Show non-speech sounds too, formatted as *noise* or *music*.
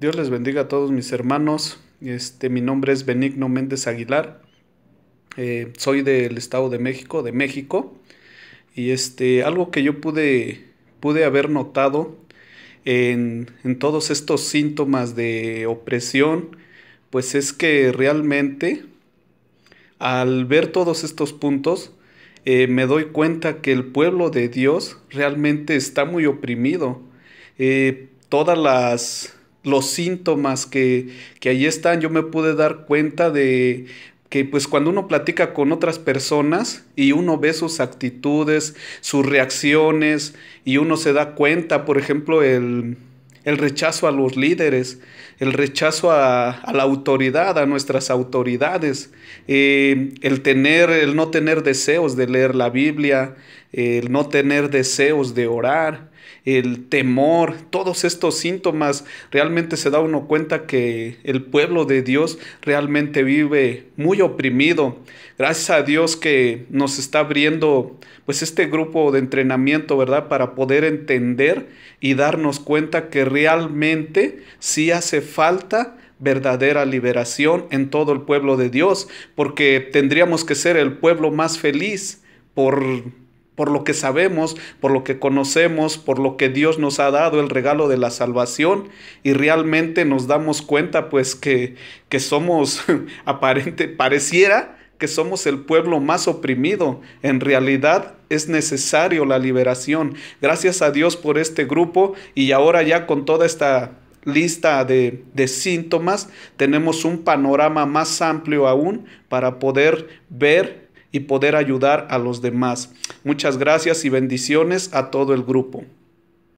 Dios les bendiga a todos mis hermanos. Este, mi nombre es Benigno Méndez Aguilar. Eh, soy del Estado de México, de México. Y este, algo que yo pude, pude haber notado en, todos estos síntomas de opresión, pues es que realmente al ver todos estos puntos, eh, me doy cuenta que el pueblo de Dios realmente está muy oprimido. Eh, todas las los síntomas que, que ahí están, yo me pude dar cuenta de, que pues cuando uno platica con otras personas y uno ve sus actitudes, sus reacciones y uno se da cuenta, por ejemplo, el, el rechazo a los líderes, el rechazo a, la autoridad, a nuestras autoridades, eh, el tener, el no tener deseos de leer la Biblia, el no tener deseos de orar, el temor, todos estos síntomas, realmente se da uno cuenta que el pueblo de Dios realmente vive muy oprimido. Gracias a Dios que nos está abriendo pues este grupo de entrenamiento, ¿verdad? Para poder entender y darnos cuenta que realmente sí hace falta verdadera liberación en todo el pueblo de Dios, porque tendríamos que ser el pueblo más feliz por por lo que sabemos, por lo que conocemos, por lo que Dios nos ha dado el regalo de la salvación y realmente nos damos cuenta pues que, que somos *laughs* aparente, pareciera que somos el pueblo más oprimido. En realidad es necesario la liberación. Gracias a Dios por este grupo y ahora ya con toda esta lista de, de, síntomas tenemos un panorama más amplio aún para poder ver y poder ayudar a los demás. Muchas gracias y bendiciones a todo el grupo.